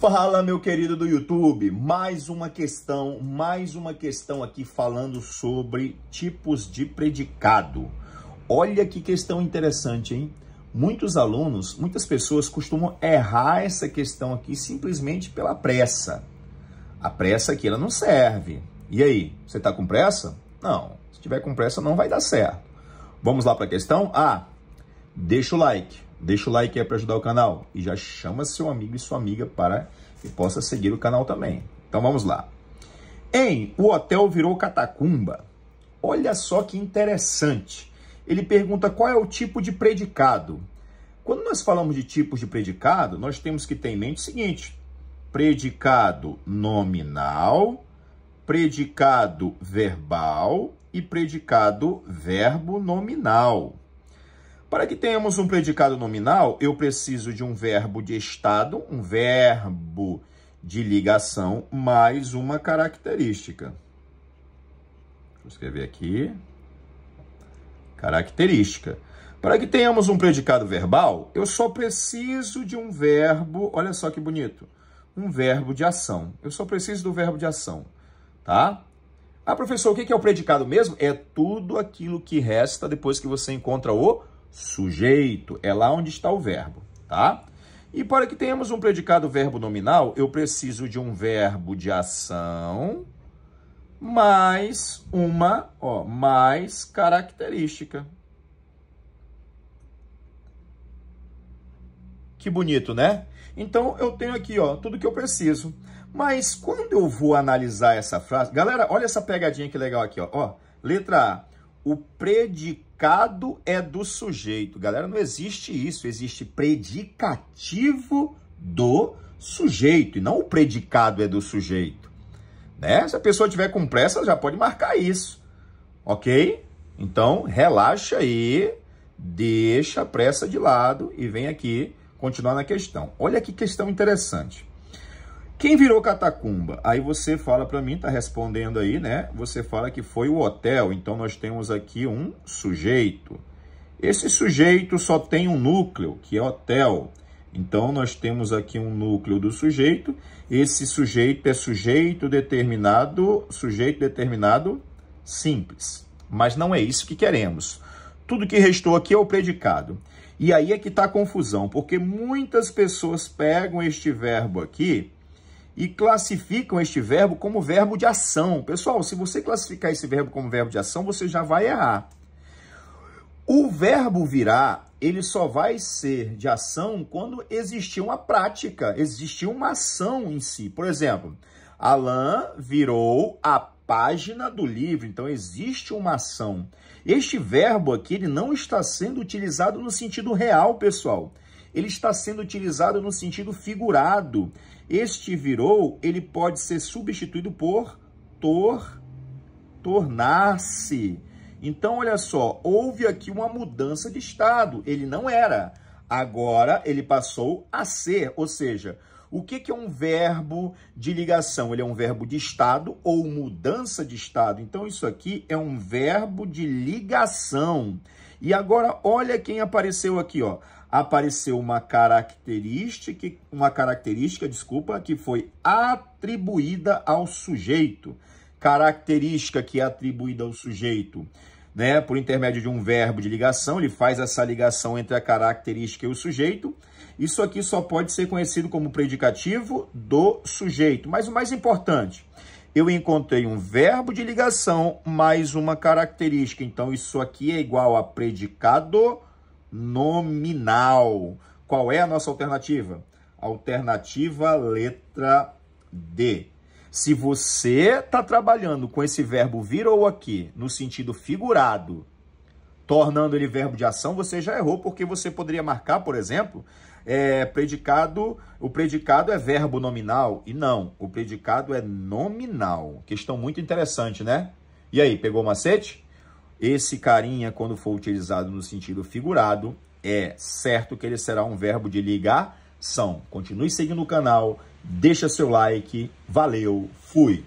Fala, meu querido do YouTube, mais uma questão, mais uma questão aqui falando sobre tipos de predicado. Olha que questão interessante, hein? Muitos alunos, muitas pessoas costumam errar essa questão aqui simplesmente pela pressa. A pressa aqui, ela não serve. E aí, você tá com pressa? Não, se tiver com pressa não vai dar certo. Vamos lá para a questão? Ah, deixa o like Deixa o like aí para ajudar o canal e já chama seu amigo e sua amiga para que possa seguir o canal também. Então vamos lá. Em O Hotel Virou Catacumba. Olha só que interessante. Ele pergunta qual é o tipo de predicado. Quando nós falamos de tipos de predicado, nós temos que ter em mente o seguinte: predicado nominal, predicado verbal e predicado verbo nominal. Para que tenhamos um predicado nominal, eu preciso de um verbo de estado, um verbo de ligação, mais uma característica. Vou escrever aqui. Característica. Para que tenhamos um predicado verbal, eu só preciso de um verbo, olha só que bonito, um verbo de ação. Eu só preciso do verbo de ação, tá? Ah, professor, o que é o predicado mesmo? É tudo aquilo que resta depois que você encontra o sujeito, é lá onde está o verbo, tá? E para que tenhamos um predicado verbo nominal, eu preciso de um verbo de ação mais uma, ó, mais característica. Que bonito, né? Então eu tenho aqui, ó, tudo que eu preciso. Mas quando eu vou analisar essa frase, galera, olha essa pegadinha que legal aqui, ó. ó letra A, o predicado pecado é do sujeito. Galera, não existe isso. Existe predicativo do sujeito e não o predicado é do sujeito. Né? Se a pessoa tiver com pressa, já pode marcar isso. Ok? Então, relaxa aí, deixa a pressa de lado e vem aqui continuar na questão. Olha que questão interessante. Quem virou catacumba? Aí você fala para mim, tá respondendo aí, né? Você fala que foi o hotel, então nós temos aqui um sujeito. Esse sujeito só tem um núcleo, que é hotel. Então nós temos aqui um núcleo do sujeito. Esse sujeito é sujeito determinado, sujeito determinado simples. Mas não é isso que queremos. Tudo que restou aqui é o predicado. E aí é que está a confusão, porque muitas pessoas pegam este verbo aqui e classificam este verbo como verbo de ação. Pessoal, se você classificar esse verbo como verbo de ação, você já vai errar. O verbo virar ele só vai ser de ação quando existir uma prática, existir uma ação em si. Por exemplo, Alain virou a página do livro, então existe uma ação. Este verbo aqui ele não está sendo utilizado no sentido real, pessoal ele está sendo utilizado no sentido figurado. Este virou, ele pode ser substituído por tor, tornar-se. Então, olha só, houve aqui uma mudança de estado. Ele não era. Agora ele passou a ser, ou seja, o que, que, é um verbo de ligação? Ele é um verbo de estado ou mudança de estado. Então, isso aqui é um verbo de ligação. E agora, olha quem apareceu aqui, ó apareceu uma característica, uma característica, desculpa, que foi atribuída ao sujeito. Característica que é atribuída ao sujeito, né, por intermédio de um verbo de ligação, ele faz essa ligação entre a característica e o sujeito. Isso aqui só pode ser conhecido como predicativo do sujeito. Mas o mais importante, eu encontrei um verbo de ligação mais uma característica. Então, isso aqui é igual a predicado nominal. Qual é a nossa alternativa? Alternativa letra D. Se você está trabalhando com esse verbo virou aqui no sentido figurado, tornando ele verbo de ação, você já errou, porque você poderia marcar, por exemplo, é, predicado, o predicado é verbo nominal, e não, o predicado é nominal. Questão muito interessante, né? E aí, pegou o macete? Esse carinha, quando for utilizado no sentido figurado, é certo que ele será um verbo de ligação. Continue seguindo o canal, deixa seu like, valeu, fui!